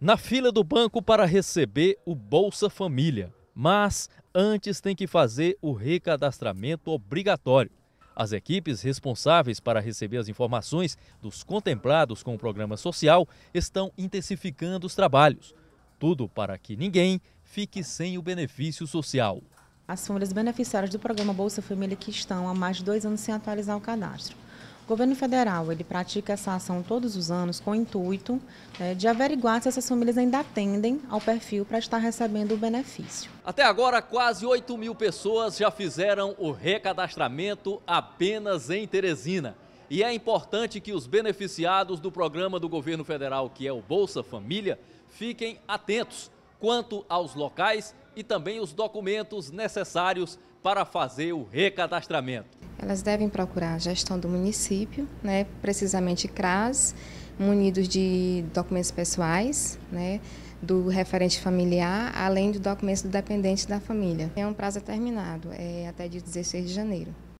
na fila do banco para receber o Bolsa Família, mas antes tem que fazer o recadastramento obrigatório. As equipes responsáveis para receber as informações dos contemplados com o programa social estão intensificando os trabalhos. Tudo para que ninguém fique sem o benefício social. As famílias beneficiárias do programa Bolsa Família que estão há mais de dois anos sem atualizar o cadastro. O governo federal ele pratica essa ação todos os anos com o intuito é, de averiguar se essas famílias ainda atendem ao perfil para estar recebendo o benefício. Até agora, quase 8 mil pessoas já fizeram o recadastramento apenas em Teresina. E é importante que os beneficiados do programa do governo federal, que é o Bolsa Família, fiquem atentos quanto aos locais e também os documentos necessários para fazer o recadastramento. Elas devem procurar a gestão do município, né, precisamente CRAS, munidos de documentos pessoais, né, do referente familiar, além do documento do dependente da família. É um prazo terminado, é até dia 16 de janeiro.